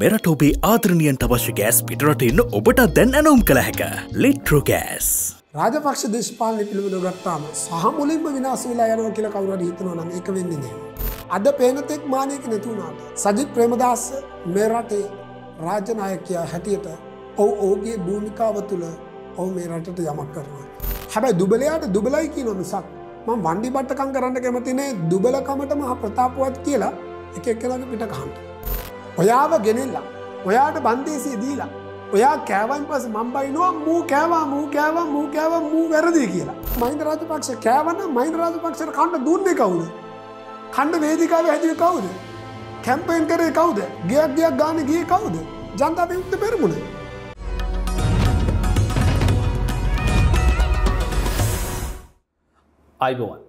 මෙරට ඔබේ ආදරණියන්ට අවශ්‍ය ගෑස් පිටරට ඉන්න ඔබට දැන් ඇනුම් කළ හැක ලිට්‍රෝ ගෑස් රාජපක්ෂ දේශපාලනය පිළිබඳ ගත්තාම සහ මුලින්ම විනාශ වෙලා යනවා කියලා කවුරුහරි හිතනවා නම් ඒක වෙන්නේ නැහැ. අද පේනතෙක් මානෙක නැති වුණාට සජිත් ප්‍රේමදාස මෙරටේ රාජනායකයා හැටියට ඔව් ඔහුගේ භූමිකාව තුළ ඔහු මේ රටට යමක් කරනවා. හැබැයි දුබලයාට දුබලයි කියන මිසක් මම වන්දි බට්ටකම් කරන්න කැමති නේ දුබලකමට මහ ප්‍රතාපවත් කියලා එක එක්කලගේ පිට ගහන්න. ඔයාව ගෙනෙල්ලා ඔයාට බන්දේසිය දීලා ඔයා කෑවන් පස මම්බයිනවා මූ කෑවා මූ කෑවා මූ කෑව මූ වැරදි කියලා මහින්ද රාජපක්ෂ කෑවන මහින්ද රාජපක්ෂට කණ්ඩ දුන්නේ කවුද කණ්ඩ වේදිකාව හැදිය කවුද කැම්පයින් කරේ කවුද ගියක් ගියක් ගාන ගිය කවුද ජනතාව යුක්ත පෙරමුණ අයිබෝවන්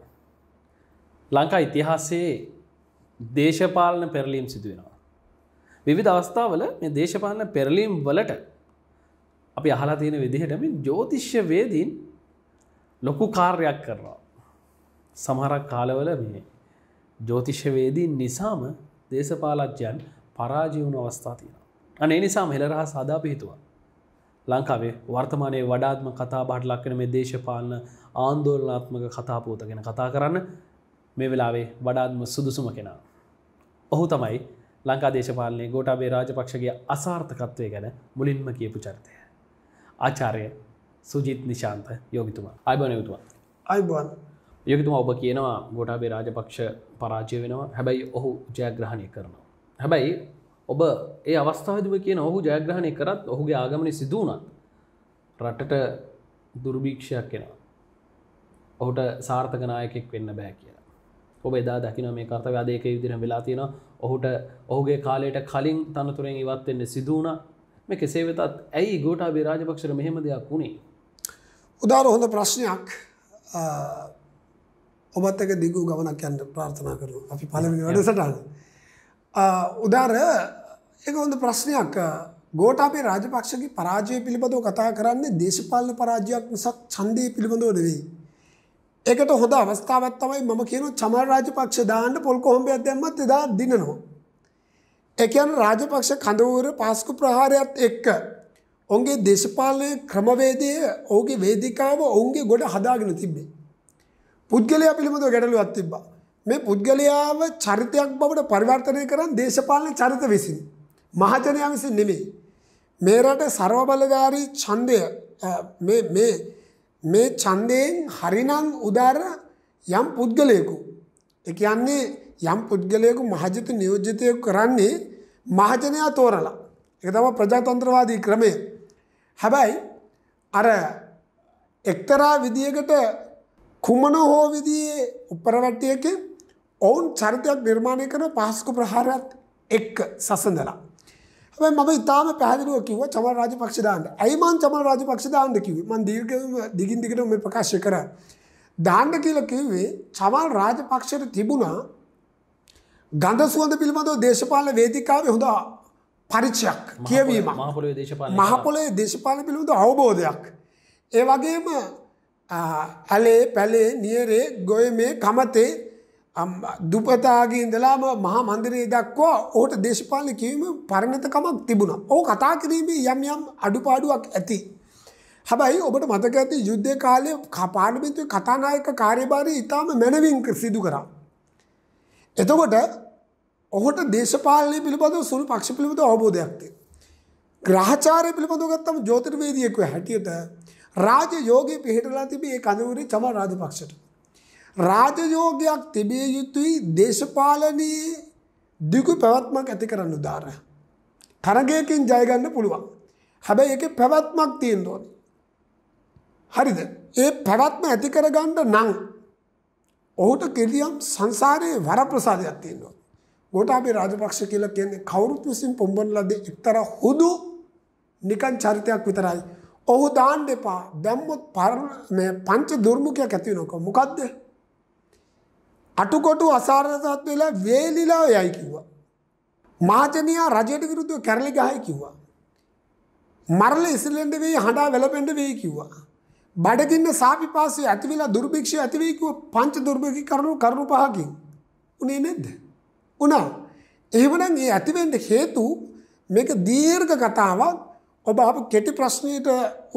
ලංකා ඉතිහාසයේ දේශපාලන පෙරලීම් සිදුවෙනවා විවිධ අවස්ථාවල මේ දේශපාලන පෙරලීම් වලට අපි අහලා තියෙන විදිහටම ජෝතිශ්‍ය වේදීන් ලොකු කාර්යක් කරනවා. සමහරක් කාලවල මේ ජෝතිශ්‍යවේදීන් නිසාම දේශපාලච්ජයන් පරාජය වුණු අවස්ථා තියෙනවා. අනේ නිසාම හෙළරහ සදා පිහිතුවා. ලංකාවේ වර්තමානයේ වඩාත්ම කතා බහට ලක්කන මේ දේශපාලන ආන්දෝලනාත්මක කතාපෝත ගැන කතා කරන්න මේ වෙලාවේ වඩාත්ම සුදුසුම කෙනා. ඔහු තමයි ලංකා දේශපාලනය ගෝටාබේ රාජපක්ෂගේ අසාර්ථකත්වය ගැන මුලින්ම කියපු චරිතය. ආචාරය සුජිත් නිශාන්ත යෝගිතුමා අයිබන යුතුවා. අයිබන් යොගිතුමා ඔබ කියනවා ගොටාබේ රාජපක්ෂ පරාජය වෙනවා හැබැයි ඔහු ජයග්‍රහණය කරනවා. හැබැයි ඔබ ඒ අවස්ථාවදම කියන ඔහු ජයග්‍රහණය කරත් ඔහුගේ ආගමනි සිදුවනත් රටට දුර්භීක්ෂයක් කෙනවා. ඔහුට සාර්ථකනායකෙක් වෙන්න බෑ කියලා. ඔබ එදා දකින මේ කර්තවයාදයක විදිරම් වෙලා තියෙනවා ඔහුට ඔහුගේ කාලයට කලින් තනතුරෙන් ඉවත්වෙන්න සිදුවන මේ කෙසේ වෙතත් ඇයි ගෝටා බිරාජපක්ෂර මෙහෙම දෙයක් වුණේ. උදාර හොඳ ප්‍රශ්නයක් ඔබත්තක දිගු ගමනක් යන්ට ප්‍රාර්ථනා කරු අපි පලමි වැඩසටන්න. උදාර එක හොඳ ප්‍රශ්නයක් ගෝටාපේ රාජපක්ෂගේ පරාජය පිළිබඳව කතා කරන්නේ දේශපාලන පරාජයක් නිසක් චන්දය පිළිබඳව නෙවෙයි. ඒකට හොඳ අවස්ථාවත් තමයි මම කියන චමල් රාජපක්ෂ දාන්න පොල් කොහොඹයක් දැම්මත් එදා දිනනවා. ඒ කියන්නේ රාජපක්ෂ කඳවුර පාස්කු ප්‍රහාරයත් එක්ක ඔවුන්ගේ දේශපාලන ක්‍රමවේදය ඔහුගේ වේදිකාව ඔවුන්ගේ ගොඩ හදාගෙන තිබ්බේ. පුද්ගලයා පිළිබඳව ගැටලුවක් තිබ්බා. මේ පුද්ගලයාව චරිතයක් බවට පරිවර්තනය කරන් දේශපාලන චරිත විසින් මහජනයා විසින් නෙමෙයි. මේ රට ਸਰව බලධාරී ඡන්දය මේ මේ මේ ඡන්දයෙන් හරිනම් උදාර යම් පුද්ගලයෙකු ඒ කියන්නේ යම් පුද්ගලයෙකු මහජිත නියෝජිතයෙකු කරන්නේ මහජනයා තෝරලා. ඒක තමයි ප්‍රජාතන්ත්‍රවාදී ක්‍රමය. හැබැයි අර එක්තරා විදියකට කුමන හෝ විදියේ උපරවැට්ටියක ඔවුන් චරිතයක් නිර්මාණය කරන පහසුකු ප්‍රහාරයත් එක්ක සසඳලා හැබැයි මම ඉතාම පැහැදිලිව කිව්වා චමල් රාජපක්ෂ දාන්න. ඇයි මං චමල් රාජපක්ෂ දාන්න කිව්වේ? මං දීර්ඝව දිගින් දිගටම මේ ප්‍රකාශ කරා. දාන්න කියලා කිව්වේ චමල් රාජපක්ෂට තිබුණා ගඳ සුවඳ පිළිබඳව දේශපාලන වේදිකාවේ හොඳ පරිචයක් කියවීමක්. මහපොළේ දේශපාලන පිළිබඳ අවබෝධයක්. ඒ වගේම ඇලේ පැලේ නියරේ ගොය මේ කමතේ දුපතාගේ ඉඳලාම මහා මන්දිරයේ දක්වා ඕට දේශපාලන කිවීම පරණතකමක් තිබුණා. ඕ කතා කිරීමේ යම් යම් අඩුපාඩුවක් ඇති. හැබැයි ඔබට මතක ඇති යුද්ධ කාලයේ පාර්ලිමේන්තුවේ කතානායක කාර්යභාරය ඉතාම මැනවින් සිදු කරා. එතකොට ඔහුට දේශපාලනය පිළිබඳව සුළු පක්ෂ පිළිබඳ අවබෝධයක් තියෙනවා. ග්‍රහචාරය පිළිබඳව ගත්තම ජ්‍යොතිර්වේදියෙකු හැටියට රාජ යෝගී පිහිටලා තිබී ඒ කඳවුරේ චමල් රාජපක්ෂට. රාජයෝගයක් තිබිය යුතුයි දේශපාලනයේ දිගු පැවැත්මක් ඇති කරන්න උදාර. තරගයකින් ජයගන්න පුළුවන්. හැබැයි එක පැවැත්මක් තියෙන් දෝන්. හරිද ඒ පැවැත්ම ඇති කරගන්න නං ඔහුට කෙලියම් සංසාරයේ වර ප්‍රසාධයක් තියෙන්වා. ගොට අපි රාජපක්ෂ කියල කියන්නේ කවුරුත් විසින් පොම්බන් ලද එක්තර හුදු නිකන් චරිතයක් විතරයි. ඔහු දාන්න එපා දැම්මොත් පර පංච දුර්මුකයක් ඇතිවනොක මොකක්ද අටකොටු අසාරණ තත්වෙලා වේලිලා යයි කිව්වා. මහජනයා රජයට විරුද්ධව කැරලි ගහයි කිව්වා. මරල ඉස්ලෙන්ඩ වෙයි හඬා වැළපෙන්ඩ වෙයි කිව්වා. බඩගින්න සාපිපාසය ඇතිවෙලා දුර්භික්ෂය ඇතිවෙයි කිව්ව පංච දුර්භික්ෂ කරනු කරුණු පහකින්. උනේ නැද්ද? උනා. එහෙමනම් මේ ඇතිවෙන්න හේතු මේක දීර්ඝ කතාවක්. ඔබ අප කෙටි ප්‍රශ්නයට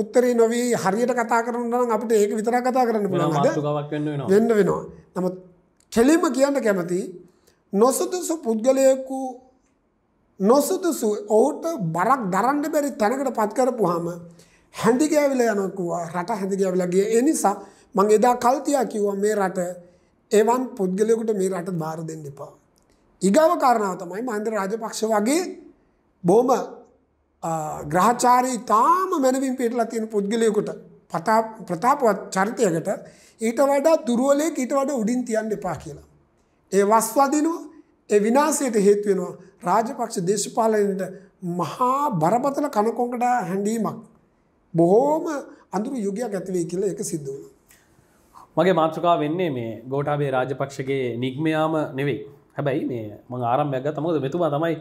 උත්තරේ නොවී හරියට කතා කරන්න නම් අපිට ඒක විතරක් කතා කරන්න පුළුවන්. වෙන්න වෙනවා. නමුත් කෙලිම කියන්න කැමති නොසුදුසු පුද්ගලයෙකු නොසුදුසු ඔවුට බරක් දරන්න බැරි තැනකට පත් කරපුවාම හැඳිගෑවිල යනකුවා රට හැඳිගෑවිලා ගිය ඒ නිසා මං එදා කල්තියා කිව්වා මේ රට එවන් පුද්ගලයෙකුට මේ රට බාර දෙන්න එපා. ඊගාව කාරණාව තමයි මහින්ද රාජපක්ෂ වගේ බොහොම ග්‍රහචාරී තාම මැනවින් පිටලා තියෙන පුද්ගලයෙකුට ප්‍රතාපවත් චරිතයකට ඊට වඩා දුරුවලෙක් ඊට වඩා උඩින් තියන්න එපා කියලා. ඒ වස්වාදිනුව ඒ විනාශයට හේතු වෙනවා රාජපක්ෂ දේශපාලනයට මහා බරපතල කනකොංකඩ හැඬීමක්. බොහෝම අඳුරු යුගයක් ඇති වෙයි කියලා ඒක සිද්ධ වුණා. මගේ මාතෘකාව වෙන්නේ මේ ගෝඨාභය රාජපක්ෂගේ නිග්මයාම නෙවෙයි. හැබැයි මේ මම ආරම්භයක් ගත්තා. මොකද මෙතුමා තමයි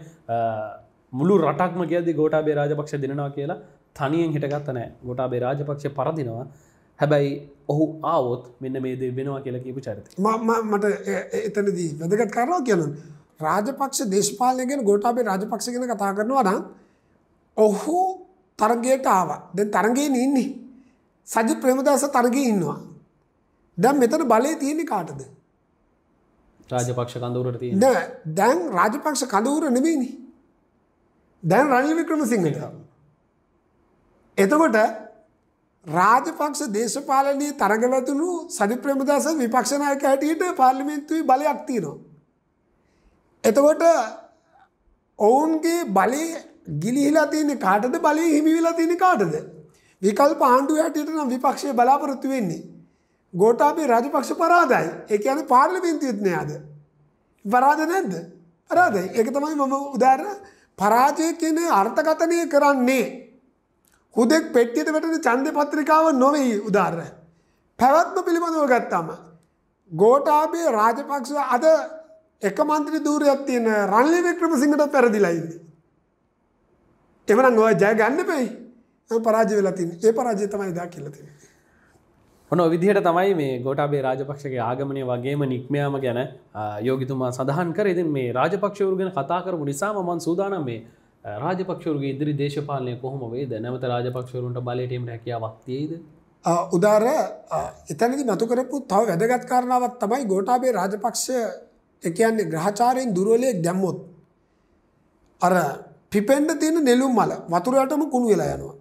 මුළු රටක්ම කියද්දි ගෝඨාභය රාජපක්ෂ දිනනවා කියලා තනියෙන් හිටගත්ත නෑ ගොටාබේ රාජපක්ෂ පරදිනවා හැබැයි ඔහු ආවොත් මෙන්න මේ දේ වෙනවා කියලා කියපු චරිත මට එතනදී වැදගත් කරවා කියනන් රාජපක්ෂ දේශපාලයගෙන ගෝටාබේ රාජපක්ෂ ගෙන කතා කරනවා නම් ඔහු තරගයට ආවා දැන් තරගෙන් ඉන්නේ සජ ප්‍රේමදස තරග ඉන්නවා දැම් මෙතන බලය තියෙන්නේ කාටද රාජපක්ෂ කඳවරට තිය දැන් රාජපක්ෂ කඳවර නෙවෙනි දැන් රනිල් වික්‍රම සිංහට එතකොට රාජපක්ෂ දේශපාලනී තරගවැතුළු සනි ප්‍රමදස විපක්ෂණයක හැටියට පාර්ලිමෙන්න්තුවයි බලයක් තියනවා. එතකොට ඔවුන්ගේ බලය ගිලිහිලා තියන්නේ කාටද බලය හිමිවිලා තියෙන කාටද. විකල් පාණ්ඩුව හැටියට නම් විපක්ෂය බලාපොරොත්තු වෙන්නේ. ගෝටාපේ රජපක්ෂ පරාදයි එක යන පාර්ලිමෙන්න්තියත්නයාද. පරාද නැද්ද පරාදයි එක තමයි මම උදාරණ පරාජය කියන අර්ථකතනය කරන්නේ හුදෙක් පෙට්ටියට වැටෙන ඡන්ද පත්‍රිකාව නොවේ උදාහරණ. පැවැත්ම පිළිබඳව ගත්තාම ගෝඨාභය රාජපක්ෂ අද එක මන්ත්‍රී ධූරයක් තියෙන රන්ලි වික්‍රමසිංහටත් පැරදිලා ඉන්නේ. එහෙනම් ඔය ජය ගන්න එපයි. පරාජය වෙලා තින්නේ. ඒ පරාජය තමයි දා කියලා තියෙන්නේ. ඔන්න විදිහට තමයි මේ ගෝටාබේ රාජපක්ෂගේ ආගමනය වගේම නික්මයාම ගැන යෝගිතුමා සඳහන් කර ඉතින් මේ රාජපක්ෂවරු ගැන කතා කරපු නිසාම මන් සූදානම් මේ රාජපක්ෂවරුගේ ඉදිරි දේශපාලනය කොහොම වේද නැවත රාජපක්ෂවරුන්ට බලටීම හැකියාවක් තියේද උදාර එතැනදි නතු කරපු තව වැදගත් කාරණාවත් තමයි ගෝටාබේ රාජපක්ෂ එකයන්නේ ග්‍රහචාරයෙන් දුරුවලයෙක් දැම්මොත් අර පිපෙන්ඩ තියෙන නෙලුම් මල වතුරයටම කුණු වෙලා යනවා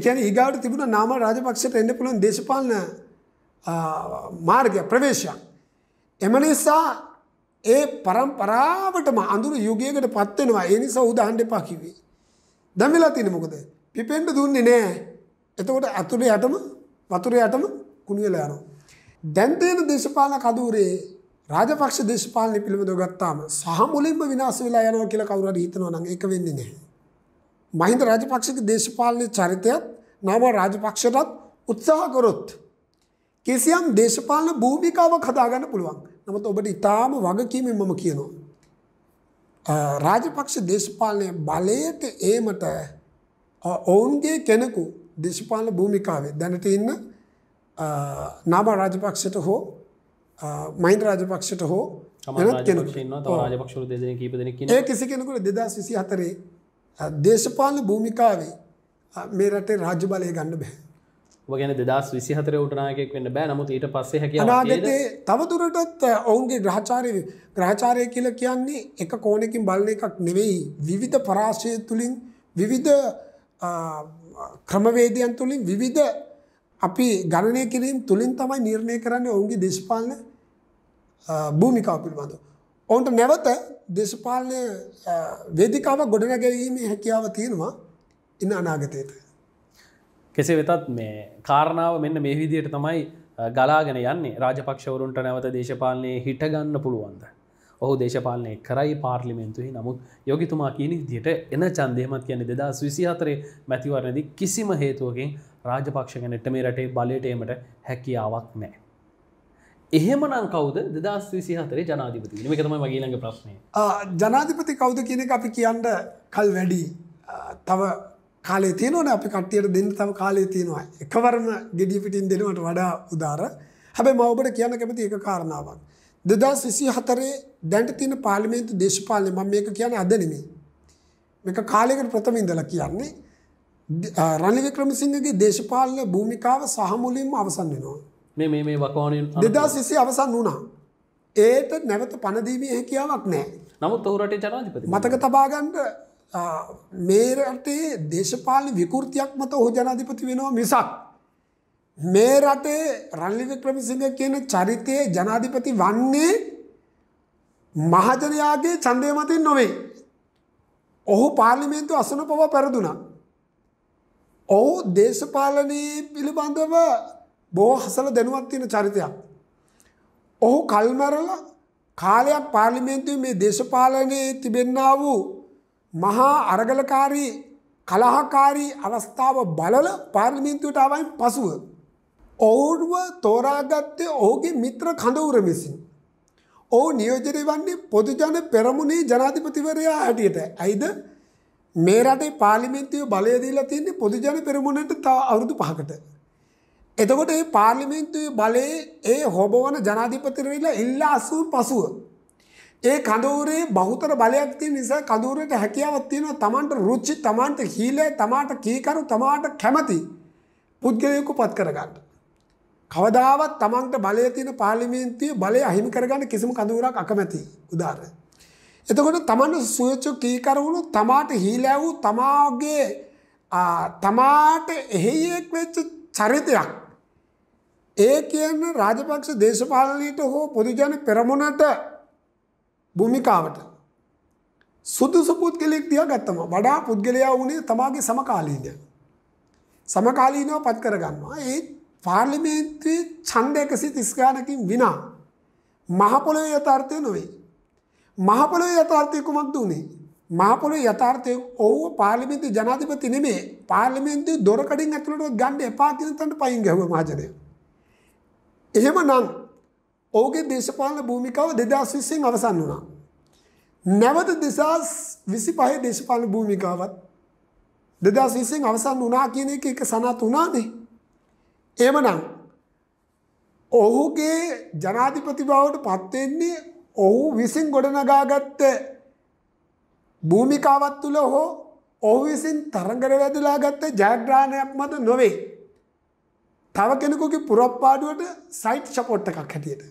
එකන ඒගාට තිබුණ නාම රාජපක්ෂයට එන්න පුළුවන් දේශපාලන මාර්ගය ප්‍රවේශයක් එම නිසා ඒ පරම්පරාවටම අඳුරු යුගයකට පත්වෙනවා ඒ නිසා උදාහන්න එපා කිව්වේ. දැන් වෙලා තියෙන්නේ මොකද? පිපෙන්න දුන්නේ නෑ. එතකොට අතුරේ යටම වතුරේ යටම කුණු වෙලා යනවා. දැන් තියෙන දේශපාලන කදූරේ රාජපක්ෂ දේශපාලනය පිළිබඳව ගත්තාම සහ මුලින්ම විනාශ වෙලා යනවා කියලා කවුරු හරි හිතනවා නම් ඒක වෙන්නේ නැහැ. මහින්ද රාජපක්ෂගේ දේශපාලන චරිතයත් නව රාජපක්ෂටත් උත්සාහ කරොත් කිසියම් දේශපාලන භූමිකාවක් හදාගන්න පුළුවන්. නමුත් ඔබට ඉතාම වගකීමෙන් මම කියනවා. රාජපක්ෂ දේශපාලනය බලයට ඒමට ඔවුන්ගේ කෙනෙකු දේශපාලන භූමිකාවේ දැනට ඉන්න නාම රාජපක්ෂට හෝ මයින් රාජපක්ෂට හෝ ඒ කිසි කෙනෙකුට දෙදස් විසි හතරේ දේශපාලන භූමිකාවේ මේ රටේ රාජ්‍ය බලය ගන්න බැහැ. ගැන දස් විසිහතර උටනායෙක් වන්න බෑ නමුත් ඊට පස්සේ හැකි අනාගතේ තවතුරටත් ඔවුන්ගේ ග්‍රහචාරය ග්‍රහචාරය කියල කියන්නේ එක කෝනෙකින් බලන එකක් නෙවෙයි විවිධ පරාශය තුළින් විවිධ ක්‍රමවේදයන් තුළින් විවිධ අපි ගණනය කිරීම තුළින් තමයි නිර්ණය කරන්න ඔවුන්ගේ දේශපාලන භූමිකාව පිළිබඳ. ඔවුන්ට නැවත දේශපාලන වේදිකාව ගොඩනගැරීමේ හැකියාව තියෙනවා ඉන්න අනාගතයට. කෙසේ වෙතත් මේ කාරණාව මෙන්න මේ විදියට තමයි ගලාගෙන යන්නේ රාජපක්ෂවරුන්ට නැවත දේශපාලනය හිටගන්න පුළුවන්ද. ඔහු දේශපාලනය කරයි පාර්ලිමෙන්න්තුහි නමුත් යොගිතුමා කියනි දිට එන චන්දයමත් කියන්නේ දෙදා විසිහතරේ මැතිවරණදි කිසිම හේතුවකින් රාජපක්ෂ ගැනට මේ රටේ බලටීමට හැකියාවක් නෑ. එහෙමනම් කවද දෙදස් විසිහතරේ ජනාධිපති මේ තම මගේලඟ ප්‍රශ්නය ජනාධිපති කවුද කියන අපි කියන්න කල් වැඩි තව කාලේ තියෙනවනේ අපි කට්ටියට දෙන්න තව කාලේ තියෙනවා. එකවරම gediy pitin දෙනවට වඩා උදාර. හැබැයි මම ඔබට කියන්න කැමති එක කාරණාවක්. 2024 දැන් තියෙන පාර්ලිමේන්තු දේශපාලනය මම මේක කියන්නේ අද නෙමෙයි. මේක කාලයකට ප්‍රථම ඉඳලා කියන්නේ රනිල් වික්‍රමසිංහගේ දේශපාලන භූමිකාව සහ මුලින්ම අවසන් වෙනවා. මේ මේ මේ වකවානුවෙන් 2020 අවසන් වුණා. ඒට නැවත පණ දීමේ හැකියාවක් නැහැ. නමුත් ඔහු රටේ ජනාධිපති මතක තබා ගන්න මේ රටේ දේශපාලන විකෘතියක් මත ඔහු ජනාධිපති වෙනවා මිසක් මේ රටේ රනිල් වික්‍රමසිංහ කියන චරිතයේ ජනාධිපති වන්නේ මහජනයාගේ ඡන්දය මතින් නොවේ. ඔහු පාර්ලිමේන්තු අසන පව පැරදුනා. ඔහු දේශපාලනයේ පිළිබඳව බොහෝ හසල දැනුවත් තියෙන චරිතයක්. ඔහු කල්මරලා කාලයක් පාර්ලිමේන්තුවේ මේ දේශපාලනයේ තිබෙන්නා වූ මහා අරගලකාරී කලහකාරී අවස්ථාව බලල පාර්ලිමින්තුවට ආවයින් පසුව. ඔවුන්ව තෝරාගත්තේ ඔහුගේ මිත්‍ර කඳවුර විසින්. ඔහු නියෝජනය වන්නේ පොදුජන පෙරමුණේ ජනාධිපතිවරයා හැටියට ඇයිද මේ රටේ පාලිමින්තිය බලය දීලා තියන්නේ පොදුජන පෙරමුණට තා අවුරුදු පහකට. එතකොට ඒ පාර්ලිමින්තුවේ බලයේ ඒ හොබවන ජනාධිපතිරවෙලා ඉල්ලා අසූ පසුව. ඒ කඳවරේ බහුතර බලයක් තියෙන නිසා කඳවුරට හැකියාවක් තියෙනවා තමන්ට රුචි තමන්ට හීලේ තමාට කීකරු තමාට කැමති පුද්ගලයෙකු පත් කරගන්න. කවදාවත් තමන්ට බලය තියෙන පාර්ලිමේන්තුවේ බලය අහිමි කරගන්න කිසිම කඳවුරක් අකමැති උදාහරණ. එතකොට තමන්ට සුවච කීකර වුණු තමාට හීලෑ වූ තමාගේ තමාට එහෙයෙක් වෙච්ච චරිතයක් ඒ කියන්න රාජපක්ෂ දේශපාලනයට හෝ පොදුජන පෙරමුණට භූමිකාවට සුදුසු පුද්ගලෙක් තියාගත්තම වඩා පුද්ගලයා වුණේ තමාගේ සමකාලීනය. සමකාලීනව පත් කරගන්නවා. ඒ පාර්ලිමේන්තුවේ ඡන්ද 130 ගණකින් විනා මහ පොළොවේ යථාර්ථය නොවේ. මහ පොළොවේ යථාර්ථය කුමක්ද උනේ? මහ පොළොවේ යථාර්ථය ඔව් පාර්ලිමේන්තු ජනාධිපති නෙමෙයි. පාර්ලිමේන්තුවේ දොර කඩින් ඇතුළට ගන්න එපා කියන තැනට පයින් ගැහුවා මහජනයා. එහෙමනම් ඔහුගේ දේශපාලන භූමිකාව 2020න් අවසන් වුණා. නැවත 2025 දේශපාලන භූමිකාවත් 2020න් අවසන් වුණා කියන එක එක සනත් වුණානේ. එමනම් ඔහුගේ ජනාධිපති බවට පත් වෙන්නේ ඔහු විසින් ගොඩනගාගත්ත භූමිකාවත් තුළ හෝ ඔහු විසින් තරඟර වැදලා ගත්ත ජයග්‍රහණයක් මත නොවේ. තව කෙනෙකුගේ පුරප්පාඩුවට සයිට් සපෝට් එකක් හැටියට.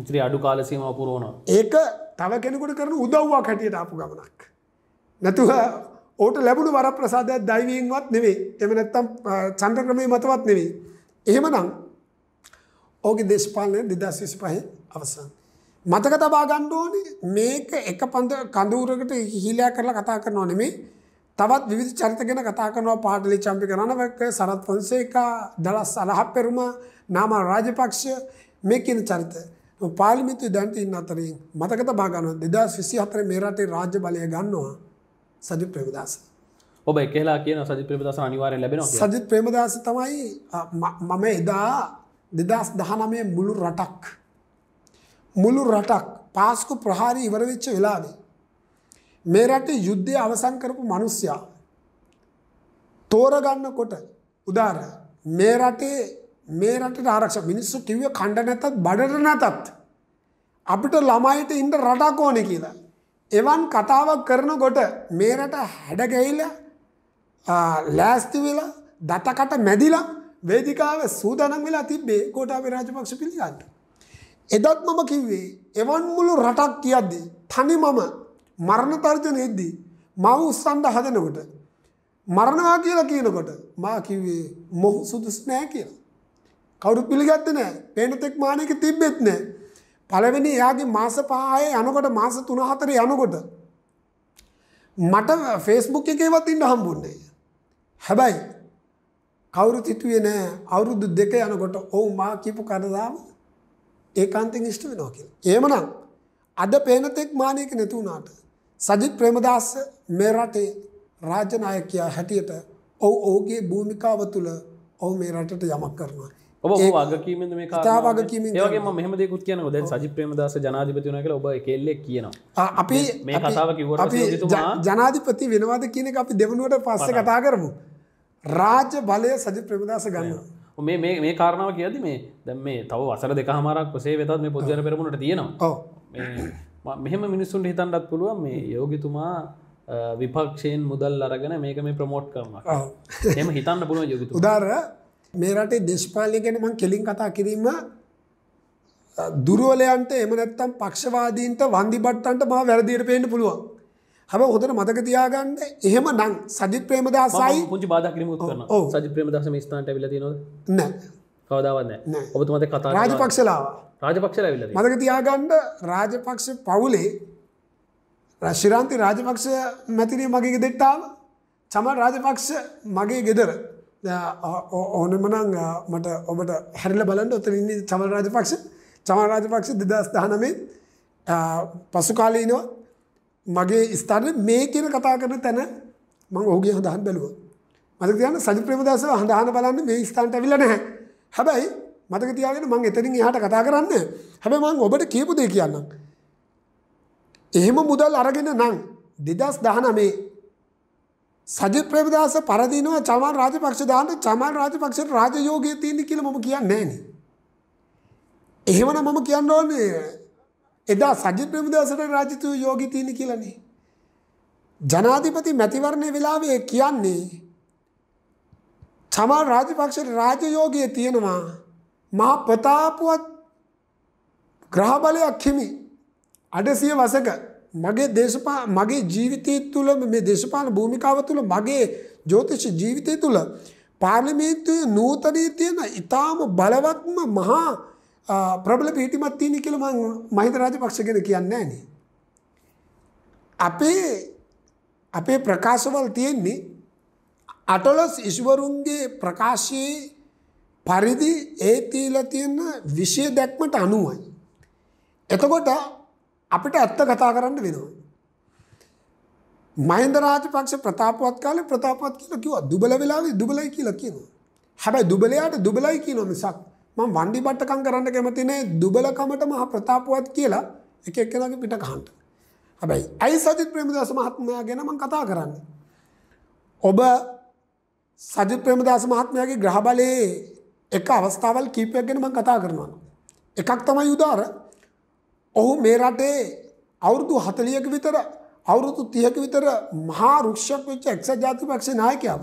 ඉත්‍රී අඩු කාලසීම පුරුවනවා. ඒක තව කෙනෙකුට කරන උදව්වක් හැටියට ආපු ගමනක්. නැතුව ඕට ලැබුණු වර ප්‍රසාදයක් දයිවීන්වත් නෙවේ එම නැත්තම් චන්ද්‍රක්‍රමය මතවත් නෙවේ. එහෙමනම් ඕගේ දේශපාලනය දෙදස් විසි පහහි අවසන්. මතක තබා ගණ්ඩෝනි මේක එක පන්ඳ කඳුරකට හිලයා කරලා කතා කරන ඕනෙමේ තවත් විවිධ චරිතගෙන කතා කරනවා පාටලි චම්පි කරනවක සරත් පොන්සේකා දලස් අලහ පෙරුම නාම රාජපක්ෂ මේ කියන චරිත. පාලිමිතු දැන්තින් අතරින් මතකත බාගන දෙදස් විසි හතර මේ රටේ රාජ්‍ය බලය ගන්නවා සජි ප්‍රමදාස. ඔබ එකලා කියන සජි ප්‍රමදස අනිවාරය ලැබෙන සජි ප්‍රමදස තමයි මම එදා දෙදස් දහනමේ මුළු රටක්. මුළු රටක් පාස්කු ප්‍රහාරි ඉවරවෙච්ච වෙලාදේ. මේ රටේ යුද්ධය අවසං කරපු මනුස්්‍යයා. තෝරගන්න කොට උදාර මේ රටේ මේ රටට ආරක්ෂ මිනිස්සු කිව්ව කණ්ඩ නැතත් බඩට නැතත්. අපිට ළමයිට ඉන්ට රටක් ඕන කියලා. එවන් කතාවක් කරනකොට මේරට හැඩගැයිල ලෑස්ති වෙලා දතකට මැදිලා වේදිකාව සූදනම් වෙලා තිබේ කෝටාපේ රාජපක්ෂ පිළිගන්න. එදත් මම කිව්වේ එවන් මුළු රටක් කියද්දී. තනි මම මරණ තර්ජන එද්දී. මව උස්සන්ඩ හදනකොට. මරණවා කියලා කියනකොට මා කිව්වේ මොහු සුදුස් නෑ කියලා. කවුරුත් පිළිගත්තේ නැහැ. පේනතෙක් මානෙක තිබ්බෙත් නැහැ. පළවෙනි එයාගේ මාස 5 යනකොට මාස 3 4 යනකොට මට ෆේස්බුක් එකේවත් ඉන්න හම්බුන්නේ. හැබැයි කවුරුත් හිතුවේ නෑ අවුරුදු දෙක යනකොට ඔව් මා කියපු කරදාම ඒකාන්තයෙන් ඉෂ්ට වෙනවා කියලා. එහෙමනම් අද පේනතෙක් මානෙක නැති වුණාට සජිත් ප්‍රේමදාස මේ රටේ රාජනායකයා හැටියට ඔව් ඔහුගේ භූමිකාව තුළ ඔහු මේ රටට යමක් කරනවා. ඔබ වගකීම මේ කාගකීම ඒගේ මෙහමදකුත් කියන ොද සජි ප්‍රමදස ජනාධිපතින කළ ඔබ කෙල්ලෙක් කියනවා අපි මේ කතාව කිවට ජනාධිපති වෙනවාද කියනෙ අපි දෙවනුවට පස්ස කතා කරමු. රාජ්‍ය බලය සජි ප්‍රමදාස ගන්න මේ මේ කාරණාව කියද මේ දැම් මේ තව වසර දෙකහමරක් පසේ වෙතත් මේ පොද්ජන පෙරමුණට තියෙනවා මෙහෙම මිනිස්සුන්ට හිතන්ටත් පුළුවන් මේ යෝගිතුමා විපක්ෂයෙන් මුදල් අරගෙන මේක මේ ප්‍රමෝට් කරම එම හිතන්න පුළුව යුතු උදාර මේ රටේ දේශපාලනය ගැන මම කෙලින් කතා කිරීම දුර්වලයන්ට එහෙම නැත්නම් පක්ෂවාදීන්ට වන්දි බට්ටන්ට මම වැරදියට පේන්න පුළුවන්. හැබැයි හොඳට මතක තියාගන්න එහෙමනම් සජිත් ප්‍රේමදාසයි පුංචි බාධා කිරීමක් කරනවා. සජිත් ප්‍රේමදාස මේ ස්ථානට ඇවිල්ලා තියෙනවද? නැහැ. කවදාවත් නැහැ. ඔබතුමාට කතා කරා රාජපක්ෂලාව. රාජපක්ෂලා ඇවිල්ලා තියෙනවා. මතක තියාගන්න රාජපක්ෂ පවුලේ ශ්‍රීරාන්ති රාජපක්ෂ මැතිණිය මගේ ගෙදරට ආවා. චමල් රාජපක්ෂ මගේ ගෙදර ඕනමනං මට ඔබට හැරල බලන්න ඔතර ඉන්න චමල් රාජපක්ෂ චමල් රාජපක්ෂ දෙදස් දානමේ පසුකාලීනවා මගේ ස්ථාන මේ කියන කතා කරන තැන මං ඔහුගේ හඳහන් බැලුව. මතක තියන්න සජි ප්‍රමදසව හඳහන බලන්න මේ ස්ථාන්ට ඇවිල නැහැ හැබැයි මතක තියාගෙන මං එතරින් එහට කතා කරන්න හැබ මං ඔබට කියපු දේ කියන්න. එහෙම මුදල් අරගෙන නං දෙදස් දහනමේ සජිත් ප්‍රේමදාස පරදිනවා චමන් රාජපක්ෂ දාන්න චමන් රාජපක්ෂට රාජයෝගය තියෙන කියලා මම කියන්නේ නැහැ එහෙමනම් මම කියන්න ඕනේ එදා සජිත් ප්‍රේමදාසට රාජ්‍යතු යෝගී තියෙන කියලානේ ජනාධිපති මැතිවරණය වෙලාවේ කියන්නේ චමන් රාජපක්ෂට රාජයෝගය තියෙනවා මා ප්‍රතාපවත් ග්‍රහබලයක් හිමි අඩසිය වසක මගේ දේශපා මගේ ජීවිතය තුළ මේ දේශපාන භූමිකාව තුළ මගේ ජෝතිෂ ජීවිතය තුළ පාර්ලිමේන්තුවේ නූතනී තියෙන ඉතාම බලවත්ම මහා ප්‍රබල පිහිටිමත් තියෙන කියලා මම මහින්ද රාජපක්ෂ ගැන කියන්නේ නැහැ අපේ අපේ ප්‍රකාශවල තියෙන්නේ අටලොස් ඉස්වරුන්ගේ ප්‍රකාශයේ පරිදි ඒ තීලා තියෙන විෂය දැක්මට අනුවයි. එතකොට අපිට ඇත්ත කතා කරන්න වෙනවා. මහින්ද රාජපක්ෂ ප්‍රතාපවත් කාලේ ප්‍රතාපවත් කියලා කිව්වා. දුබල වෙලාවේ දුබලයි කියලා කියනවා. හැබැයි දුබලයාට දුබලයි කියනවා මිසක් මම වණ්ඩි බට්ටකම් කරන්න කැමති නෑ දුබලකමට මහා ප්‍රතාපවත් කියලා එක එක්කෙනාගේ පිට ගහන්න. හැබැයි ඇයි සජිත් ප්‍රේමදාස මහත්මයා ගැන මම කතා කරන්නේ? ඔබ සජිත් ප්‍රේමදාස මහත්මයාගේ ග්‍රහ බලයේ එක අවස්ථාවල් කීපයක් ගැන මම කතා කරනවා. එකක් තමයි උදාහරණ ඔහු මේ රටේ අවුරුදු හතලියක විතර අවුරුදු තියක විතර මහා රුක්ෂක් වෙච්ච එක්ස ජාතිපක්ෂ නායකයාව.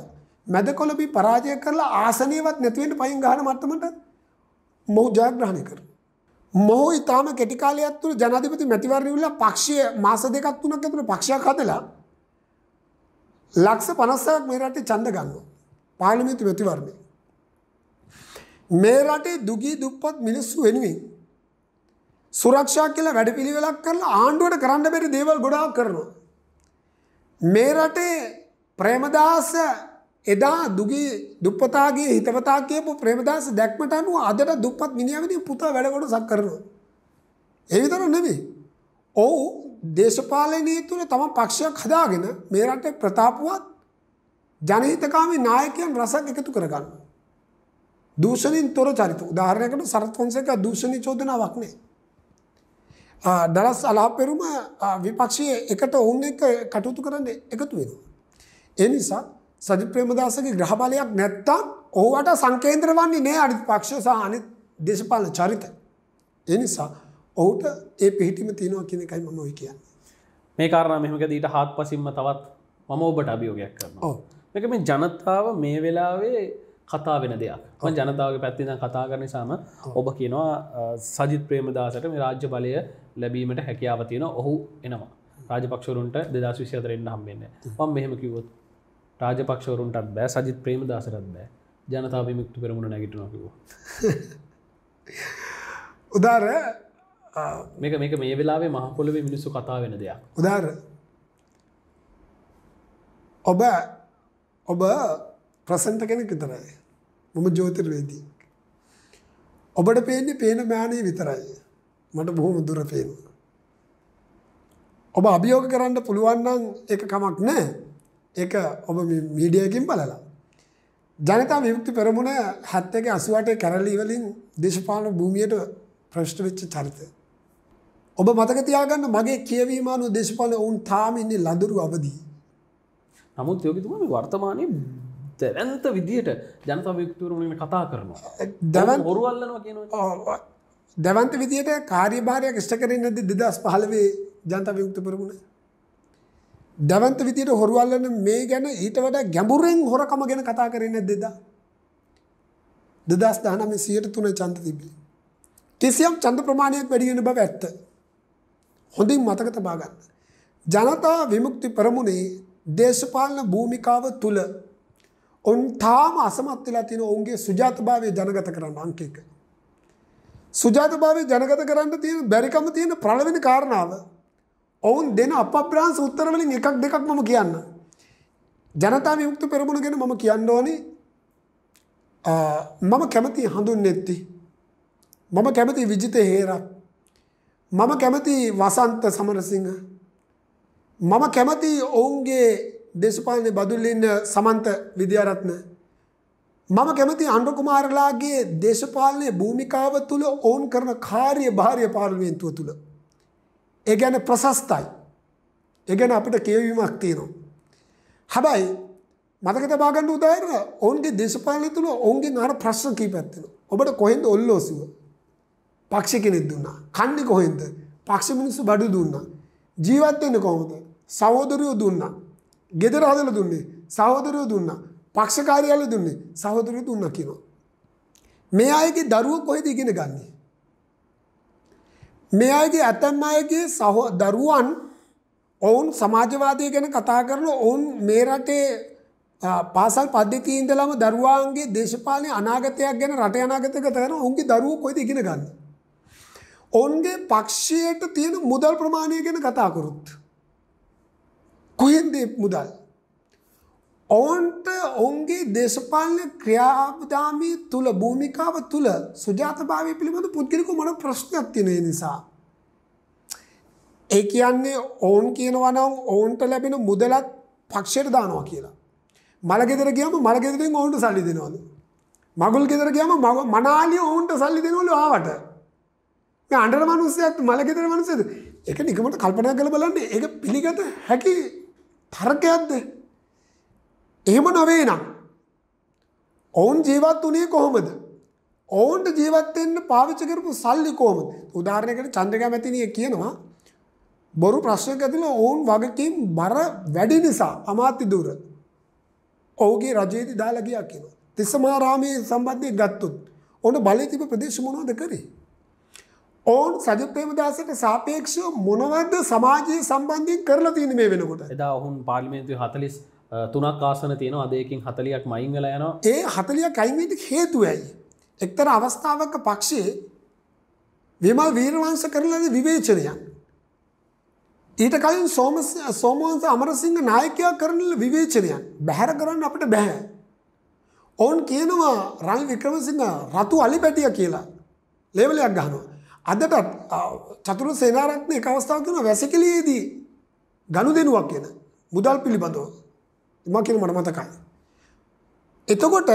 මැද කොළඹි පරාජය කරලා ආසනයවත් නැතිවෙන්ට පයින් ගහන මට්ටමට මොහු ජයග්‍රහණය කර. මොහු ඉතාම කෙටිකාලයක් තුළ ජනාධිපති මැතිවරණයවිල්ල පක්ෂය මාස දෙකක් තුනක් ඇතුළ පක්ෂයක් හදලා ලක්ෂ පනස්සයක් මේ රටේ චන්ද ගන්න. පාලමිතු මැතිවරණය. මේ රටේ දුගී දුප්පත් මිනිස්සු වෙනුවෙන් සුරක්ෂා කියලා වැඩපිළිවෙලක් කරලා ආණ්ඩුවට කරන්න බැරි දේවල් ගොඩාක් කරනවා. මේ රටේ ප්‍රේමදාස එදා දුගී දුප්පතාගේ හිතවතා කියපු ප්‍රේමදාස දැක්මට අනුව අදට දුප්පත් මිනිහාවදී පුතා වැඩකොට සක් කරනවා. ඒ විතර නෙමෙයි. ඔව් දේශපාලනයේ තුල තම පක්ෂයක් හදාගෙන මේ රටේ ප්‍රතාපවත් ජනහිතකාමී නායකයන් රසක් එකතු කරගන්න. දූෂණින් තොර චරිත උදාහරණයකට සරත් ෆොන්සේකා දූෂණ චෝදනාවක් නේ. දරස් අලාපෙරුම විපක්ෂය එකට ඔවුන් එක කටයුතු කරන්න එකතු වෙනවා. ඒ නිසා සජිත් ප්‍රේමදාසගේ ග්‍රහබලයක් නැත්තම් ඕවට සංකේන්ද්‍ර වන්නේ නෑ අනිත් පක්ෂ සහ අනිත් දේශපාලන චරිත. ඒ නිසා ඔහුට ඒ පිහිටීම තියෙනවා කියන එකයි මම ඔය කියන්නේ. මේ කාරණා මෙහෙමකදීට හාත්පසින්ම තවත් මම ඔබට අභියෝගයක් කරනවා. ඔව්. මේක මේ ජනතාව මේ වෙලාවේ කතා වෙන දෙයක් ජනතාවගේ පැත්තින කතා කරන සාම ඔබ කියනවා සජිත් ප්‍රේමදාසට මේ රාජ්‍ය බලය ලැබීමට හැකියාව තියෙන ඔහු එනවා රාජපක්ෂවරුන්ට දෙදස් විශෂතරෙන්න්න හම්බෙන්න පම් මෙහෙම කිවොත් රාජපක්ෂවරුන්ටත් බෑ සජිත් ප්‍රේමදාසරත් බෑ ජනතාව මික්තු කරමුණ නැගිටනකිව උදාර මේක මේක මේ වෙලාවේ මහපොලවේ මිනිස්සු කතා වෙන දෙයක් උදාර ඔබ ඔබ ප්‍රසන්ත කෙනෙක් විතරයි. මම ජෝතිර්වේදී. ඔබට පේන්නේ පේන මෑණිය විතරයි. මට බොහොම දුර පේනවා. ඔබ අභියෝග කරන්න පුළුවන් නම් ඒක කමක් නැහැ. ඒක ඔබ මීඩියා එකකින් බලලා. ජනතා විමුක්ති පෙරමුණ 71 88 කැරළි වලින් දේශපාලන භූමියට ප්‍රශ්න වෙච්ච චරිතය. ඔබ මතක තියාගන්න මගේ කියවීම අනුව දේශපාලන වුන් තාම ඉන්නේ ලදරු අවදී. නමුත් යෝගිතුමා මේ වර්තමානයේ සැවන්ත විදිහට ජනතවික්තුරුණට කතා කරනවා දැවන් හොරුවල්ලනවා කියනවා දැවන්ත විදියට කාර්යභාරයක් ෂ්ට කරන්න ඇද දෙදස් පහලවේ ජනත වියුක්ත පරමුණ දැවන්ත විදියට හොරුවල්ලන මේ ගැන ඊට වඩ ගැඹුරෙන් හොරකම ගැන කතා කරන්න දෙදා දෙදස් දානම සියට තුන චන්ත තිබිලි කිසියම් චන්ද ප්‍රමාණයක් වැඩිගෙන බව ඇත්ත හොඳින් මතකත බාගන්න ජනතා විමුක්ති පරමුණේ දේශපාලන භූමිකාව තුළ ඔන් තාම අසමත් වෙලා තියෙන ඔවුන්ගේ සුජාතභාවය ජනගත කරන්න අංක එක. සුජාතභාවය ජනගත කරන්න තියෙන බැරිකම තියෙන ප්‍රලවෙන කාරණාව ඔවුන් දෙන අපබ්‍රාංශ උත්තර වලින් එකක් දෙකක් මම කියන්න. ජනතා විමුක්ති පෙරමුණ ගැන මම කියන්න ඕනේ මම කැමති හඳුන්නෙත්ති. මම කැමති විජිත හේරක්. මම කැමති වසන්ත සමරසිංහ. මම කැමති ඔවුන්ගේ දේශපාලන බදුල්ලින්න සමන්ත විද්‍යාරත්න. මම කැමති අන්ඩු කුමාරලාගේ දේශපාලනය භූමිකාව තුළ ඔවුන් කරන කාරය භාරය පාර්ලුවෙන්තුව තුළ. ඒ ගැන ප්‍රසස්ථයි. ඒ ගැන අපිට කියවීමක් තියෙනවා. හැබැයි මතක බාගන්න උදායර ඔවුන්ගේ දේශපාලය තුළ ඔවුන්ගේ අර ප්‍රශ්න කී පැත්තිෙන. ඔබට කොහෙන්ද ඔල්ලෝසිව. පක්ෂි කෙනෙක් දුන්නා. කන්නේ කොහෙන්ද පක්ෂ මිනිස්සු බඩු දුන්නා. ජීවත්වෙන්න කොහොමද සහෝදරයෝ දුන්නා. ගෙදර හදලා දුන්නේ සහෝදරයෝ දුන්නා. පක්ෂ කාර්යාලය දුන්නේ සහෝදරයෝ දුන්නා කියනවා. මේ අයගේ දරුවෝ කොහෙද ඉගෙන ගන්නේ? මේ අයගේ ඇතැම් අයගේ සහෝ දරුවන් ඔවුන් සමාජවාදය ගැන කතා කරන ඔවුන් මේ රටේ පාසල් පද්ධතියේ ඉඳලාම දරුවාන්ගේ දේශපාලන අනාගතයක් ගැන රට අනාගතය කතා කරන ඔවුන්ගේ දරුවෝ කොහෙද ඉගෙන ගන්නේ? ඔවුන්ගේ පක්ෂයට තියෙන මුදල් ප්‍රමාණය ගැන කතා කරොත් කොහෙන්ද මුදල්? ඔවුන්ට ඔවුන්ගේ දේශපාලන ක්‍රියාදාමී තුල භූමිකාව තුල සුජාතභාවය පිළිබඳ පුද්ගලික මොන ප්‍රශ්නයක් තියෙන නිසා ඒ කියන්නේ ඔවුන් කියනවා නම් ඔවුන්ට ලැබෙන මුදලත් පක්ෂයට දානවා කියලා. මලගෙදර ගියාම මලගෙදරින් ඔවුන්ට සල්ලි දෙනවලු. මගුල් ගෙදර ගියාම මනාලිය ඔවුන්ට සල්ලි දෙනවලු ආවට. මේ අnder මිනිස්සයත් මලගෙදර මිනිස්සයත් ඒක නිකමට කල්පනා කරලා බලන්න ඒක පිළිගත හැකි තර්කයක්ද එහෙම නොවේ නම් ඔවුන් ජීවත් වනේ කොහොමද ඔවුන්ට ජීවත්වෙන්න පාවිච්චි කරපු සල්ලි කොහොමද උදාහරණයකට චන්ද්‍රකමැතිනිය කියනවා බොරු ප්‍රශ්නයක් ඇතුළේ ඔවුන් වගකීම් බර වැඩි නිසා අමාත්‍ය දුර ඔහුගේ රජයේදී දාලා ගියා කියනවා තිස්සමාරාමයේ සම්බන්ධයෙන් ගත්තොත් ඔන්න බලේ තිබ්බ ප්‍රදේශ මොනවද කරේ ඔවුන් සජිත් ප්‍රේමදාසට සාපේක්ෂව මොනවද සමාජයේ සම්බන්ධයෙන් කරලා තියෙන මේ වෙනකොට එදා ඔහුන් පාර්ලිමේන්තුවේ හතලිස් තුනක් ආසන තියෙන අදයකින් හතලියක් මයින් වෙලා යනවා ඒ හතලියක් අයිමේට හේතුව ඇයි එක්තර අවස්ථාවක පක්ෂයේ විමල් වීරවංශ කරලද විවේචනයක් ඊට කලින් සෝමස සෝමවන්ස අමරසිංහ නායකයා කරනල විවේචනයක් බැහැර කරන්න අපිට බැහැ ඔවුන් කියනවා රන් වික්‍රමසිංහ රතු අලි පැටිය කියලා ලේවලයක් ගහනවා අදටත් චතුර සේනාරක්නය එක අවස්ථාව තුන වැසකලයේදී ගණු දෙනුවක් කියන මුදල් පිළිබඳව මකින මට මතකයි. එතකොට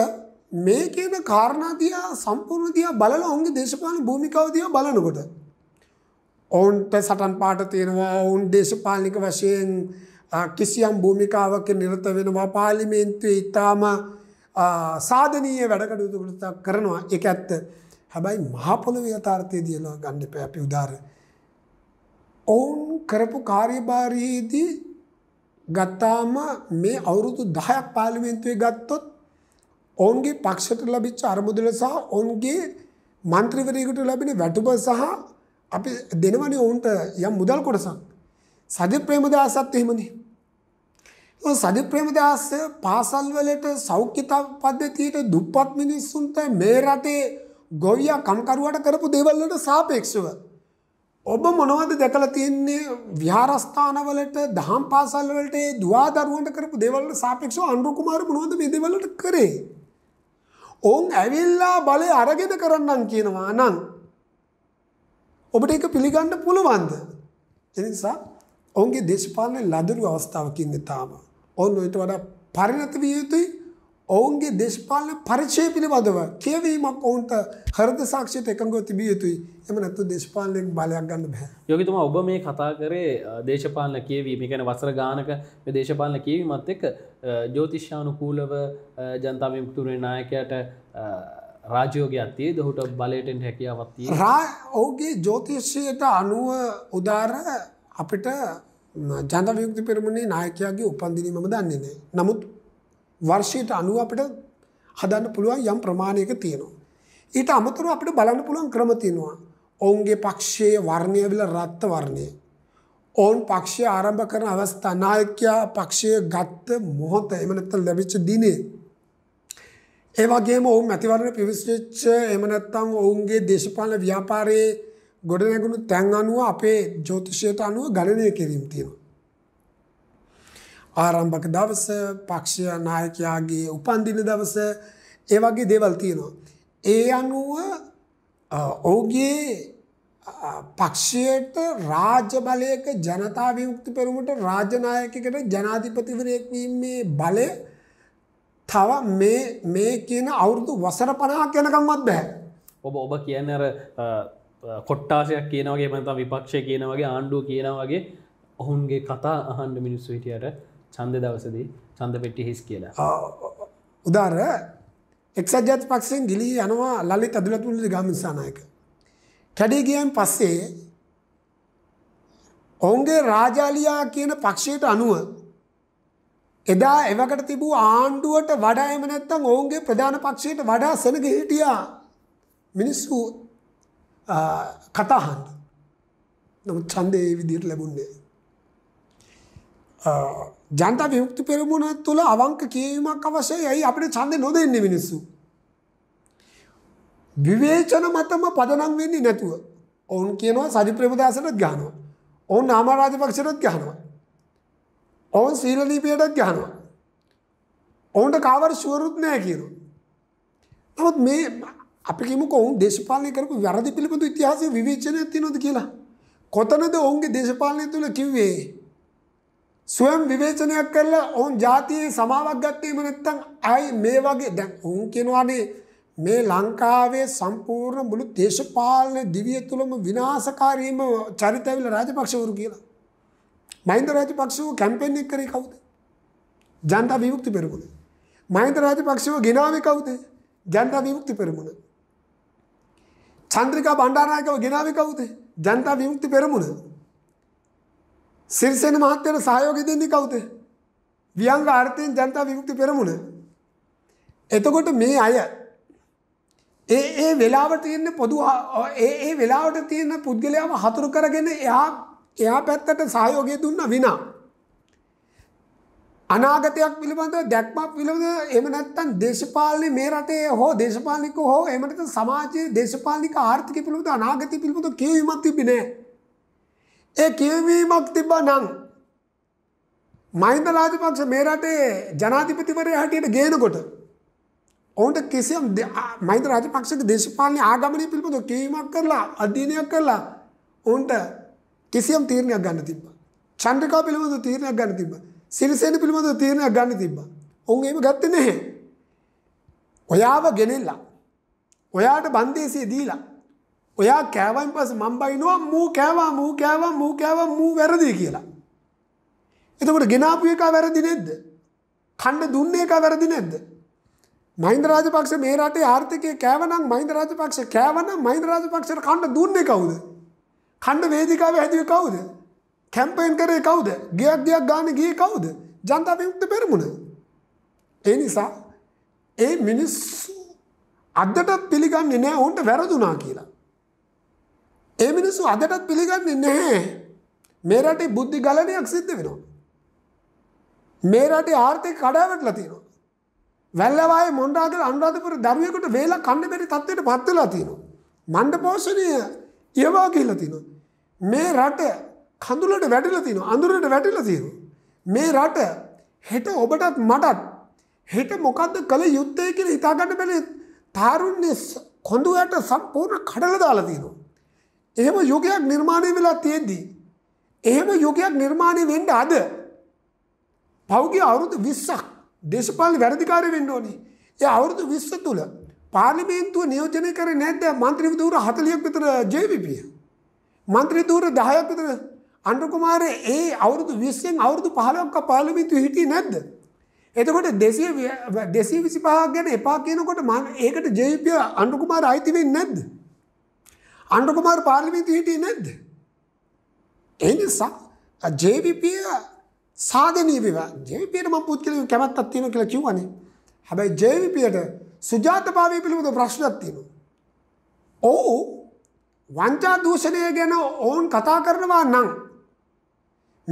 මේ කියන කාරණාතියා සම්පූර්ණතියා බලල ඔුන්ගේ දේශපාලන භූමිකාවතිය බලනකොට. ඔවුන්ට සටන් පාට තියෙනවා ඔවුන් දේශපාලික වශයෙන් කිසියම් භූමිකාවක නිරත වෙනවා පාලිමේන්තුවේ ඉතාම සාධනීය වැඩකටයුතුකරතා කරනවා එක ඇත්ත. හැබැයි මහ පොළොවේ යථාර්ථය දිනනවා ගන්න එපා අපි උදාර. ඔවුන් කරපු කාර්යභාරයේදී ගත්තාම මේ අවුරුදු 10ක් පාර්ලිමේන්තුවේ ගත්තොත් ඔවුන්ගේ පක්ෂයට ලැබිච්ච අරමුදල සහ ඔවුන්ගේ മന്ത്രിවරයෙකුට ලැබෙන වැටුප සහ අපි දෙනවනේ ඔවුන්ට යම් මුදල් කොටසක්. සජිත් ප්‍රේමදාසත් එහෙමනේ. ඔය සජිත් ප්‍රේමදාස පාසල් වලට සෞඛ්‍ය පද්ධතියට දුප්පත් මිනිස්සුන්ට මේ රටේ ගොවියා කම්කරුවට කරපු දේවල්ලට සාපේක්ෂව. ඔබ මොනවද දැකල තියන්නේ විහාරස්ථානවලට දහම් පාසල්වලට දවාදරුවන්ට කරපු දෙවල්ල සාපේක්ෂ අන්රුකුමාර මොනොද මේ දෙවලට කරේ. ඔවුන් ඇවිල්ලා බලය අරගෙන කරන්නම් කියනවා නං. ඔබට එක පිළිගණ්ඩ පුළුවන්ද. එනිසා ඔවුන්ගේ දේශපාලනය ලදරු අවස්ථාවකින්ද තාම. ඔන්න ඔයට වඩා පරිණත විය යුතුයි ඔවුන්ගේ දේශපාලන පරිචය පිළිබඳව කියවීමක් ඔවුන්ට හරද සාක්ෂිත එකඟව තිබිය යුතුයි එම නැත්තු දේශපාලනයෙන් බලයක් ගන්න බෑ යොගතුම ඔබ මේ කතා කරේ දේශපාලන කියවීම ගැන වසර ගානක දේශපාලන කියවීමත් එක් ජෝතිශ්‍යානුකූලව ජනතාවමිතුරේ නායකයට රාජයෝගයක්තිේ දොහුට බලටෙන් හැකියාවත්තිය රා ඔහුගේ ජෝතිෂයට අනුව උදාර අපිට ජනතවයුක්ති පෙරමුණේ නායකයාගේ උපන්දිනීම දන්නේ නෑ නමුත් වර්ෂයට අනුව අපිට හදන්න පුළුවන් යම් ප්‍රමාණයක තියෙනවා. ඊට අමතරව අපිට බලන්න පුළුවන් ක්‍රම තියෙනවා. ඔවුන්ගේ පක්ෂයේ වර්ණය විල රත්ත වර්ණය. ඔවුන් පක්ෂය ආරම්භ කරන අවස්ථා නායකයා පක්ෂය ගත්ත මොහොත එහෙම නැත්නම් ලැබිච්ච දිනේ ඒ වගේම ඔවුන් මැතිවරණ පිවිසිච්ච එහෙම නැත්නම් ඔවුන්ගේ දේශපාලන ව්‍යාපාරයේ ගොඩනැගුණු තැන් අනුව අපේ ජ්‍යොතිෂයට අනුව ගණනය කිරීම තියෙනවා. ආරම්භක දවස පක්ෂය නායකයාගේ උපන්දින දවස ඒ වගේ දේවල් තියෙනවා. ඒ අනුව ඔහුගේ පක්ෂයට රාජ්‍ය බලයක ජනතා විමුක්ති පෙරමුණට රාජ්‍ය නායකයකට ජනාධිපතිවරයෙක් වීමේ බලය තව මේ මේ කියන අවුරුදු වසර 50ක් යනකම්වත් බෑ. ඔබ ඔබ කියන්නේ අර කොට්ටාසයක් කියනවාගේ මම විපක්ෂය කියනවාගේ ආණ්ඩුව කියනවාගේ ඔවුන්ගේ කතා අහන්න මිනිස්සු හිටියට චන්ද දවසදී චන්ද පෙට්ටි හිස් කියලා උදාර එක්සජාති පක්ෂයෙන් ගිලී යනවා ලලිත අදුලතුන්ලි ගාමිනිසානායක කැඩේ ගියන් පස්සේ ඔවුන්ගේ රාජාලියා කියන පක්ෂයට අනුව එදා එවකට තිබූ ආණ්ඩුවට වඩා එම නැත්තම් ඔවුන්ගේ ප්‍රධාන පක්ෂයට වඩා සෙනග හිටියා මිනිස්සු කතාහන් නමුත් ඡන්දේ විදිහට ලැබුණේ ජනතා විමුක්ති පෙරමුණ තුළ අවංක කියවීමක් අවශ්‍යයි. ඇයි අපිට ඡන්දෙ නොදෙන්නේ මිනිස්සු? විවේචන මතම පදනම් වෙන්නේ නැතුව. ඔවුන් කියනවා සජි ප්‍රේමදාසටත් ගහනවා. ඔවුන් නාම රාජපක්ෂටත් ගහනවා. ඔවුන් සීලදීපයටත් ගහනවා. ඔවුන්ට කාවර ෂුවරුත් නැහැ කියනවා. නමුත් මේ අපි කියමුකෝ ඔවුන් දේශපාලනය කරපු වැරදි පිළිබඳ ඉතිහාසයේ විවේචනයක් තියෙනවද කියලා? කොතනද ඔවුන්ගේ දේශපාලනය තුළ කිව්වේ ස්වයම් විවේචනයක් කරලා ඔවුන් ජාතියේ සමාවක් ගත්තේම නැත්නම් ආයි මේ වගේ දැන් ඔවුන් කියනවානේ මේ ලංකාවේ සම්පූර්ණ මුළු දේශපාලන දිවිය තුළම විනාශකාරීම චරිතවිල රාජපක්ෂවරු කියලා. මහින්ද රාජපක්ෂව කැම්පේන් එක කරේ කවුද? ජනතා විමුක්ති පෙරමුණ. මහින්ද රාජපක්ෂව ගෙනාවේ කවුද? ජනතා විමුක්ති පෙරමුණ. චන්ද්‍රිකා බණ්ඩාරනායකව ගෙනාවේ කවුද? ජනතා විමුක්ති පෙරමුණ. සිරිසේන මහත්තයාට සහයෝගය දෙන්නේ කවුද? ව්‍යංග ආර්ථික ජනතා විමුක්ති පෙරමුණ. එතකොට මේ අය ඒ ඒ වෙලාවට තියෙන පොදු ඒ ඒ වෙලාවට තියෙන පුද්ගලයාම හතුරු කරගෙන එයා එයා පැත්තට සහයෝගය දුන්නා විනා අනාගතයක් පිළිබඳව දැක්මක් පිළිබඳ එහෙම නැත්නම් දේශපාලනේ මේ රටේ හෝ දේශපාලනිකව හෝ එහෙම නැත්නම් සමාජයේ දේශපාලනික ආර්ථික පිළිබඳ අනාගතය පිළිබඳ කියවීමක් තිබෙන්නේ නැහැ ඒ කියවීමක් තිබ්බ නම් මහින්ද රාජපක්ෂ මේ රටේ ජනාධිපතිවරයා හැටියට ගේනකොට ඔවුන්ට කිසියම් මහින්ද රාජපක්ෂගේ දේශපාලන ආගමනය පිළිබඳව කියවීමක් කරලා අධ්‍යයනයක් කරලා ඔවුන්ට කිසියම් තීරණයක් ගන්න තිබ්බා. චන්ද්‍රිකා පිළිබඳව තීරණයක් ගන්න තිබ්බා. සිරිසේන පිළිබඳව තීරණයක් ගන්න තිබ්බා. ඔවුන් එහෙම ගත්තේ නැහැ. ඔයාව ගෙනෙල්ලා. ඔයාට බන්දේසිය දීලා ඔයා කෑවයින් පස මම්බයිනවා මූ කෑවා මූ කෑවා මූ කෑව මූ වැරදි කියලා. එතකට ගෙනාපු එක වැරදි නෙද්ද. කණ්ඩ දුන්න එක වැරදි නැද්ද. මයින්ද රාජපක්ෂ මේ රටේ ආර්ථකය කෑවනම් මයින්ද රාජපක්ෂ කෑවන මයින්ද රාජපක්ෂට කණ්ඩ දුන්නේ කවුද. කණ්ඩ වේදිකාව ඇතිව කවුද. කැම්පයින් කරේ කවුද ගයක් ගයක් ගාන ගිය කවුද ජනතාව යුක්ත පෙරමුණ. ඒ නිසා ඒ මිනිස්සු අදටත් පිළිගන්නේ නෑ ඔවුන්ට වැරදුනා කියලා. ඒ මිනිස්සු අදටත් පිළිගන්නේ නැහැ. මේ රටේ බුද්ධ ගලණයක් සිද්ධ වෙනවා. මේ රටේ ආර්ථික කඩාවැටලා තියෙනවා. වැල්ලවායේ මොණ්ඩාගල අනුරාධපුර දරුවෙකුට වේලා කන්න බැරි තත්ත්වයට පත් වෙලා තියෙනවා. මණ්ඩ පෝෂණය යවා ගිහිලා තියෙනවා. මේ රට කඳුලට වැටිලා තියෙනවා. අඳුරට වැටිලා තියෙනවා. මේ රට හෙට ඔබටත් මටත් හෙට මොකක්ද කළ යුත්තේ කියලා හිතාගන්න බැරි තාරුණ්‍ය කොඳුයට සම්පූර්ණ කඩලා දාලා තියෙනවා. එහෙම යුගයක් නිර්මාණය වෙලා තියෙද්දී. එහෙම යුගයක් නිර්මාණය වෙන්න අද. පෞගේ අවුරුදු විස්සක් දේශපාලන වැරදිකාරය වෙන්න ඕනි. ඒ අවුරුදු විස්ස තුළ පාර්ලිමේන්තුව නියෝජනය කර නැද්ද මන්ත්‍රී දූර හතලියක් විතර ජයවිපිය. මන්ත්‍රී දූර දහයක් විතර අන්ඩකුමාර ඒ අවුරුදු විස්සෙන් අවුරුදු පහලක් පාලිමිතු හිටිය නැද්ද. එතකොට දෙසිය දෙසී විසිපහක් ගැන එපා කියනකොට මන් ඒකට ජයපිය අන්ඩුකුමාර අයිතිවෙන් නැද්ද. අන්ඩුකුමාර පාර්ලිමිතු හිටිය නැද්ද. එනිසා ජේවිපිය සාධනීව ජේවිපියටම පුද්ගලව කැමත්තත් තියෙන කියලා කිව්වනේ හැබැයි ජේවිපියට සුජාතභාවය පිළිබඳ ප්‍රශ්නයක් තියෙනවා. ඔව් වංචා දූෂණය ගැන ඔවුන් කතා කරනවා නම්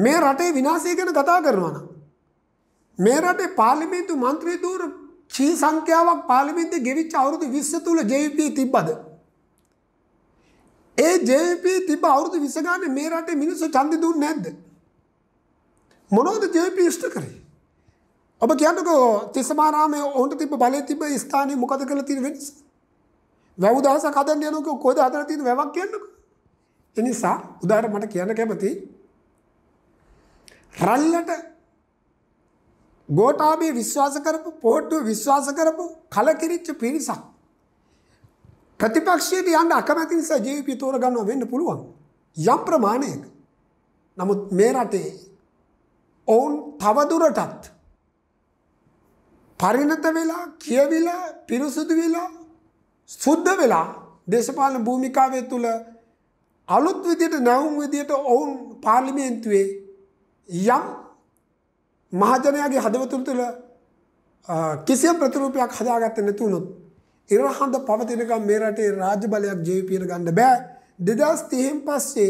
මේ රටේ විනාශය ගැන කතා කරනවා නම් මේ රටේ පාර්ලිමේන්තු මන්ත්‍රීතුරු චී සංඛ්‍යාවක් පාර්ලිමේන්තුවේ ගෙවිච්ච අවුරුදු 20 තුල ජේවිපී තිබ්බද? ඒ ජප තිබ අවුරුදු විසගාන මේ රටේ මිනිස්සු චන්ද දුන්න නැද්ද. මොනෝද ජප ෂ්ට කරේ. ඔබ කියන්නකෝ තිස්සමාරාමය ඔවුන්ට තිබ බල තිබ ස්ථානය මොකද කළ තිර වෙනස. වැැව දහස කදන්න යනක කොද අතර තින වැවක් කියන්නක. එනිසා උදාර මට කියන්න කැමති රල්ලට ගෝටාබේ විශ්වාස කරපු පෝට්ටුව විශ්වාස කරපු කලකිරිච්ච පිරිසක්. ප්‍රතිපක්ෂයට යන්න අකමැති නිසා ජීවිතය තෝරගන්නවා වෙන්න පුළුවන්. යම් ප්‍රමාණයක. නමුත් මේ රටේ ඔවුන් තවදුරටත් පරිණත වෙලා කියවිලා පිරිසුදු වෙලා සුද්ධ වෙලා දේශපාලන භූමිකාවේ තුල අලුත් විදියට නැවුම් විදියට ඔවුන් පාර්ලිමේන්තුවේ යම් මහජනයාගේ හදවතුල තුළ කිසියම් ප්‍රතිරූපයක් හදාගත්තේ නැතුණොත් ඉරහඳ පවතිනකම් මේ රටේ රාජ්‍ය බලයක් ජීවිතයට ගන්න බෑ 2030න් පස්සේ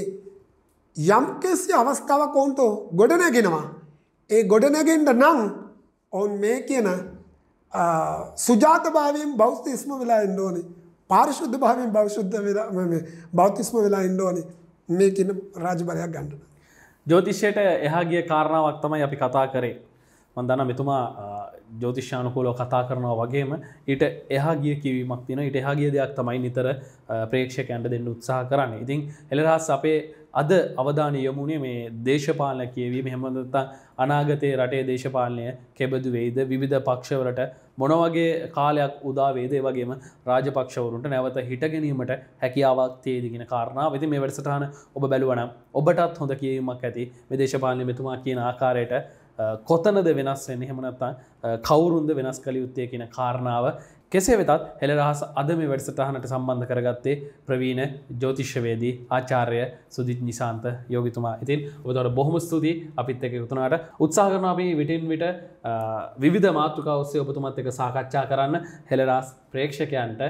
යම් කිසි අවස්ථාවක් වුන්ට ගොඩ නැගෙනවා ඒ ගොඩ නැගෙන්න නම් ඔවුන් මේ කියන සුජාතභාවයෙන් බෞද්ධිස්ම වෙලා ඉන්න ඕනේ පාරිශුද්ධ භාවයෙන් බෞද්ධ වෙලා මේ බෞද්ධිස්ම වෙලා ඉන්න ඕනේ මේ කියන රාජ්‍ය බලයක් ගන්න. ජ්‍යොතිෂයට එහා ගිය කාරණාවක් තමයි අපි කතා කරේ. මන්දන්න මෙතුමා ජෝතිශ්‍යානකූලෝ කතා කරනවා වගේම ඊට එහා ගිය කිවීමක් තින ඉට එහා ගිය දෙයක් තමයි නිතර ප්‍රේක්ෂකඇන්ට දෙන්න උත්සාහ කරන්න ඉතින් එලරහස් අපේ අද අවධානය යොමුණේ මේ දේශපාලන කියවීම හෙමඳතා අනාගතයේ රටේ දේශපාලනය කෙබදු වෙයිද විධ පක්ෂවලට මොනවගේ කාලයක් උදාවේදේ වගේම රාජපක්ෂවරුන්ට නැවත හිටගැනීමට හැකියාවක් තේදගෙන කාරණාව වෙති මේ වැඩසටහන ඔබ බැලුවනම් ඔබටත් හොඳ කියීමක් ඇති මේ දේශපාලන මෙතුමා කියන ආකාරයට කොතනද වෙනස් වෙන හෙමනත්තං කවුරුන්ද වෙනස් කළ යුත්තය කියන කාරණාව කෙසේ වෙතත් හෙළ රහස අද මේ වැඩසටහනට සම්බන්ධ කරගත්තේ ප්‍රවීණ ජෝතිශ්‍යවේදී ආචාර්ය සුදිත් නිසාන්ත යෝගිතුමා ඉතින් ඔතවට බොහොම ස්තුතියි අපිත් එක යුතුනාට උත්සා කරනාබී විටින් විට විධ මාතෘකවස්සේ ඔබතුමත් එක සාකච්ඡා කරන්න හෙළරස් ප්‍රේක්ෂකයන්ට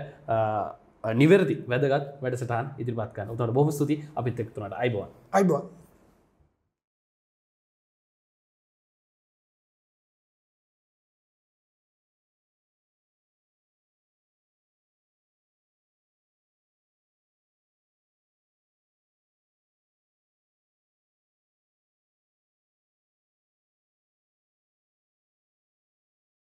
නිවැරදි වැදගත් වැඩසටහන් ඉදිරිපත්කන්න උතට බොහොම ස්තුති අපිත් එක්තුනට අයිබවා අයිබවා